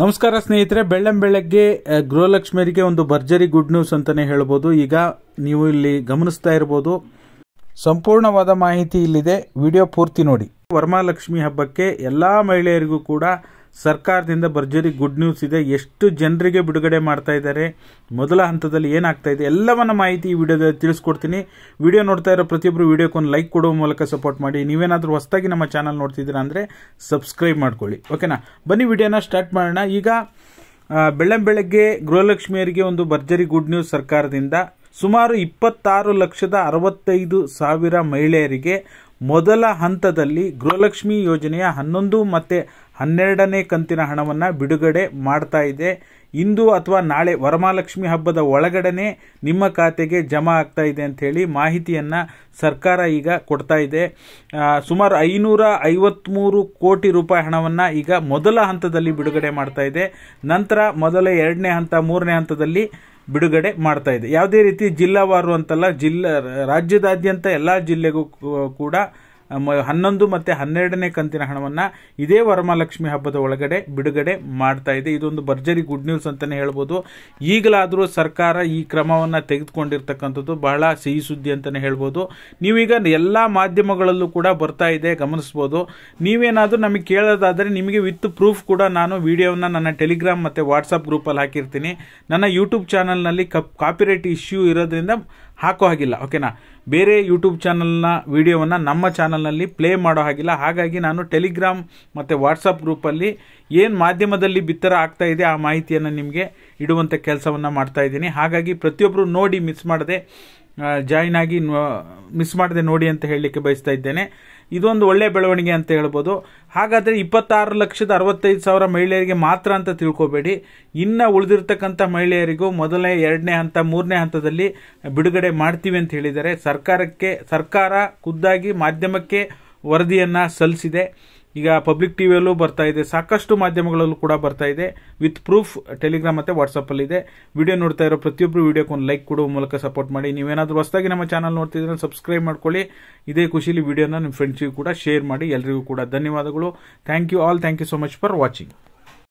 ನಮಸ್ಕಾರ ಸ್ನೇಹಿತರೆ ಬೆಳ್ಳಂ ಬೆಳಗ್ಗೆ ಗೃಹಲಕ್ಷ್ಮಿಯರಿಗೆ ಒಂದು ಭರ್ಜರಿ ಗುಡ್ ನ್ಯೂಸ್ ಅಂತಾನೆ ಹೇಳ್ಬೋದು ಈಗ ನೀವು ಇಲ್ಲಿ ಗಮನಿಸ್ತಾ ಇರಬಹುದು ಸಂಪೂರ್ಣವಾದ ಮಾಹಿತಿ ಇಲ್ಲಿದೆ ವಿಡಿಯೋ ಪೂರ್ತಿ ನೋಡಿ ವರ್ಮಾಲಕ್ಷ್ಮಿ ಹಬ್ಬಕ್ಕೆ ಎಲ್ಲ ಮಹಿಳೆಯರಿಗೂ ಕೂಡ ಸರ್ಕಾರದಿಂದ ಭರ್ಜರಿ ಗುಡ್ ನ್ಯೂಸ್ ಇದೆ ಎಷ್ಟು ಜನರಿಗೆ ಬಿಡುಗಡೆ ಮಾಡ್ತಾ ಇದ್ದಾರೆ ಮೊದಲ ಹಂತದಲ್ಲಿ ಏನಾಗ್ತಾ ಇದೆ ಎಲ್ಲವನ್ನ ಮಾಹಿತಿ ಈ ವಿಡಿಯೋದಲ್ಲಿ ತಿಳಿಸ್ಕೊಡ್ತೀನಿ ವಿಡಿಯೋ ನೋಡ್ತಾ ಇರೋ ಪ್ರತಿಯೊಬ್ಬರು ವಿಡಿಯೋಕ್ಕೆ ಒಂದು ಲೈಕ್ ಕೊಡುವ ಮೂಲಕ ಸಪೋರ್ಟ್ ಮಾಡಿ ನೀವೇನಾದರೂ ಹೊಸದಾಗಿ ನಮ್ಮ ಚಾನಲ್ ನೋಡ್ತಿದ್ದೀರಾ ಅಂದರೆ ಸಬ್ಸ್ಕ್ರೈಬ್ ಮಾಡ್ಕೊಳ್ಳಿ ಓಕೆನಾ ಬನ್ನಿ ವಿಡಿಯೋನ ಸ್ಟಾರ್ಟ್ ಮಾಡೋಣ ಈಗ ಬೆಳಗ್ಗೆ ಗೃಹಲಕ್ಷ್ಮಿಯರಿಗೆ ಒಂದು ಭರ್ಜರಿ ಗುಡ್ ನ್ಯೂಸ್ ಸರ್ಕಾರದಿಂದ ಸುಮಾರು ಇಪ್ಪತ್ತಾರು ಲಕ್ಷದ ಅರವತ್ತೈದು ಸಾವಿರ ಮಹಿಳೆಯರಿಗೆ ಮೊದಲ ಹಂತದಲ್ಲಿ ಗೃಹಲಕ್ಷ್ಮಿ ಯೋಜನೆಯ ಹನ್ನೊಂದು ಮತ್ತು ಹನ್ನೆರಡನೇ ಕಂತಿನ ಹಣವನ್ನು ಬಿಡುಗಡೆ ಮಾಡ್ತಾ ಇದೆ ಇಂದು ಅಥವಾ ನಾಳೆ ವರಮಾಲಕ್ಷ್ಮಿ ಹಬ್ಬದ ಒಳಗಡೆನೆ ನಿಮ್ಮ ಖಾತೆಗೆ ಜಮಾ ಆಗ್ತಾ ಇದೆ ಅಂಥೇಳಿ ಮಾಹಿತಿಯನ್ನು ಸರ್ಕಾರ ಈಗ ಕೊಡ್ತಾ ಇದೆ ಸುಮಾರು ಐನೂರ ಐವತ್ತ್ಮೂರು ಕೋಟಿ ರೂಪಾಯಿ ಹಣವನ್ನು ಈಗ ಮೊದಲ ಹಂತದಲ್ಲಿ ಬಿಡುಗಡೆ ಮಾಡ್ತಾ ಇದೆ ನಂತರ ಮೊದಲ ಎರಡನೇ ಹಂತ ಮೂರನೇ ಹಂತದಲ್ಲಿ ಬಿಡುಗಡೆ ಮಾಡ್ತಾ ಇದೆ ಯಾವುದೇ ರೀತಿ ಜಿಲ್ಲಾವಾರು ಅಂತಲ್ಲ ಜಿಲ್ಲಾ ರಾಜ್ಯದಾದ್ಯಂತ ಎಲ್ಲ ಜಿಲ್ಲೆಗೂ ಕೂಡ ಹನ್ನೊಂದು ಮತ್ತೆ ಹನ್ನೆರಡನೇ ಕಂತಿನ ಹಣವನ್ನು ಇದೇ ವರಮಹಾಲಕ್ಷ್ಮಿ ಹಬ್ಬದ ಒಳಗಡೆ ಬಿಡುಗಡೆ ಮಾಡ್ತಾ ಇದೆ ಇದೊಂದು ಭರ್ಜರಿ ಗುಡ್ ನ್ಯೂಸ್ ಅಂತಲೇ ಹೇಳ್ಬೋದು ಈಗಲಾದರೂ ಸರ್ಕಾರ ಈ ಕ್ರಮವನ್ನು ತೆಗೆದುಕೊಂಡಿರ್ತಕ್ಕಂಥದ್ದು ಬಹಳ ಸಿಹಿ ಸುದ್ದಿ ಅಂತಲೇ ಹೇಳ್ಬೋದು ನೀವೀಗ ಎಲ್ಲ ಮಾಧ್ಯಮಗಳಲ್ಲೂ ಕೂಡ ಬರ್ತಾ ಇದೆ ಗಮನಿಸ್ಬೋದು ನೀವೇನಾದರೂ ನಮಗೆ ಕೇಳೋದಾದರೆ ನಿಮಗೆ ವಿತ್ ಪ್ರೂಫ್ ಕೂಡ ನಾನು ವಿಡಿಯೋವನ್ನು ನನ್ನ ಟೆಲಿಗ್ರಾಮ್ ಮತ್ತು ವಾಟ್ಸಪ್ ಗ್ರೂಪಲ್ಲಿ ಹಾಕಿರ್ತೀನಿ ನನ್ನ ಯೂಟ್ಯೂಬ್ ಚಾನಲ್ನಲ್ಲಿ ಕಪ್ ಕಾಪಿರೈಟ್ ಇಶ್ಯೂ ಇರೋದ್ರಿಂದ ಹಾಕೋ ಹಾಗಿಲ್ಲ ಓಕೆನಾ ಬೇರೆ ಯೂಟ್ಯೂಬ್ ಚಾನಲ್ನ ವೀಡಿಯೋವನ್ನು ನಮ್ಮ ಚಾನಲ್ನಲ್ಲಿ ಪ್ಲೇ ಮಾಡೋ ಹಾಗಿಲ್ಲ ಹಾಗಾಗಿ ನಾನು ಟೆಲಿಗ್ರಾಮ್ ಮತ್ತು ವಾಟ್ಸಪ್ ಗ್ರೂಪಲ್ಲಿ ಏನು ಮಾಧ್ಯಮದಲ್ಲಿ ಬಿತ್ತರ ಆಗ್ತಾ ಇದೆ ಆ ಮಾಹಿತಿಯನ್ನು ನಿಮಗೆ ಇಡುವಂಥ ಕೆಲಸವನ್ನು ಮಾಡ್ತಾ ಇದ್ದೀನಿ ಹಾಗಾಗಿ ಪ್ರತಿಯೊಬ್ಬರು ನೋಡಿ ಮಿಸ್ ಮಾಡದೆ ಜಾಯಿನ್ ಆಗಿ ಮಿಸ್ ಮಾಡದೆ ನೋಡಿ ಅಂತ ಹೇಳಲಿಕ್ಕೆ ಬಯಸ್ತಾ ಇದ್ದೇನೆ ಇದೊಂದು ಒಳ್ಳೆ ಬೆಳವಣಿಗೆ ಅಂತ ಹೇಳ್ಬೋದು ಹಾಗಾದರೆ ಇಪ್ಪತ್ತಾರು ಲಕ್ಷದ ಅರವತ್ತೈದು ಸಾವಿರ ಮಹಿಳೆಯರಿಗೆ ಮಾತ್ರ ಅಂತ ತಿಳ್ಕೊಬೇಡಿ ಇನ್ನು ಉಳಿದಿರ್ತಕ್ಕಂಥ ಮಹಿಳೆಯರಿಗೂ ಮೊದಲನೇ ಎರಡನೇ ಹಂತ ಮೂರನೇ ಹಂತದಲ್ಲಿ ಬಿಡುಗಡೆ ಮಾಡ್ತೀವಿ ಅಂತ ಹೇಳಿದರೆ ಸರ್ಕಾರಕ್ಕೆ ಸರ್ಕಾರ ಖುದ್ದಾಗಿ ಮಾಧ್ಯಮಕ್ಕೆ ವರದಿಯನ್ನು ಸಲ್ಲಿಸಿದೆ ಈಗ ಪಬ್ಲಿಕ್ ಟಿವಿಯಲ್ಲೂ ಬರ್ತಾ ಇದೆ ಸಾಕಷ್ಟು ಮಾಧ್ಯಮಗಳಲ್ಲೂ ಕೂಡ ಬರ್ತಾ ಇದೆ ವಿತ್ ಪ್ರೂಫ್ ಟೆಲಿಗ್ರಾಮ್ ಮತ್ತು ಇದೆ ವಿಡಿಯೋ ನೋಡ್ತಾ ಇರೋ ಪ್ರತಿಯೊಬ್ಬರು ವಿಡಿಯೋಕ್ಕೆ ಒಂದು ಲೈಕ್ ಕೊಡುವ ಮೂಲಕ ಸಪೋರ್ಟ್ ಮಾಡಿ ನೀವೇನಾದರೂ ಹೊಸದಾಗಿ ನಮ್ಮ ಚಾನಲ್ ನೋಡ್ತಿದ್ರೆ ಸಬ್ಸ್ಕ್ರೈಬ್ ಮಾಡ್ಕೊಳ್ಳಿ ಇದೇ ಖುಷಿಲಿ ವಿಡಿಯೋನ ನಿಮ್ಮ ಫ್ರೆಂಡ್ಸಿಗೂ ಕೂಡ ಶೇರ್ ಮಾಡಿ ಎಲ್ರಿಗೂ ಕೂಡ ಧನ್ಯವಾದಗಳು thank you all thank you so much for watching